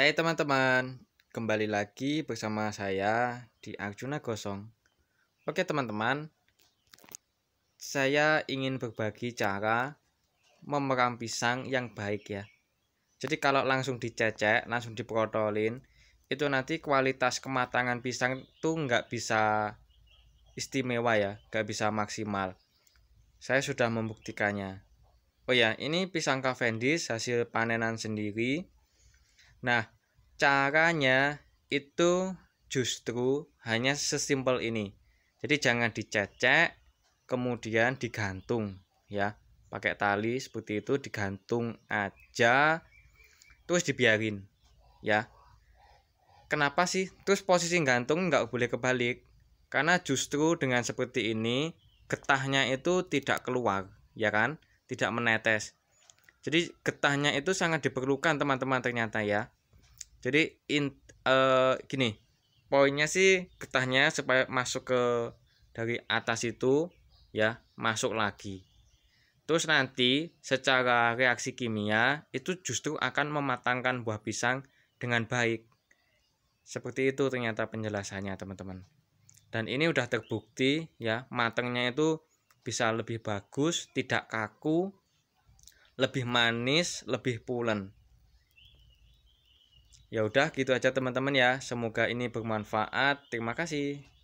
Hai teman-teman, kembali lagi bersama saya di Arjuna Gosong. Oke teman-teman, saya ingin berbagi cara memeram pisang yang baik ya. Jadi kalau langsung dicecek, langsung diprotolin, itu nanti kualitas kematangan pisang tuh nggak bisa istimewa ya, nggak bisa maksimal. Saya sudah membuktikannya. Oh ya, ini pisang Cavendish hasil panenan sendiri Nah, caranya itu justru hanya sesimpel ini. Jadi jangan dicecek kemudian digantung ya. Pakai tali seperti itu digantung aja terus dibiarin ya. Kenapa sih? Terus posisi gantung nggak boleh kebalik. Karena justru dengan seperti ini getahnya itu tidak keluar, ya kan? Tidak menetes. Jadi getahnya itu sangat diperlukan teman-teman ternyata ya. Jadi in, uh, gini, poinnya sih getahnya supaya masuk ke dari atas itu ya masuk lagi. Terus nanti secara reaksi kimia itu justru akan mematangkan buah pisang dengan baik. Seperti itu ternyata penjelasannya teman-teman. Dan ini udah terbukti ya matangnya itu bisa lebih bagus, tidak kaku, lebih manis, lebih pulen. Ya udah gitu aja teman-teman ya. Semoga ini bermanfaat. Terima kasih.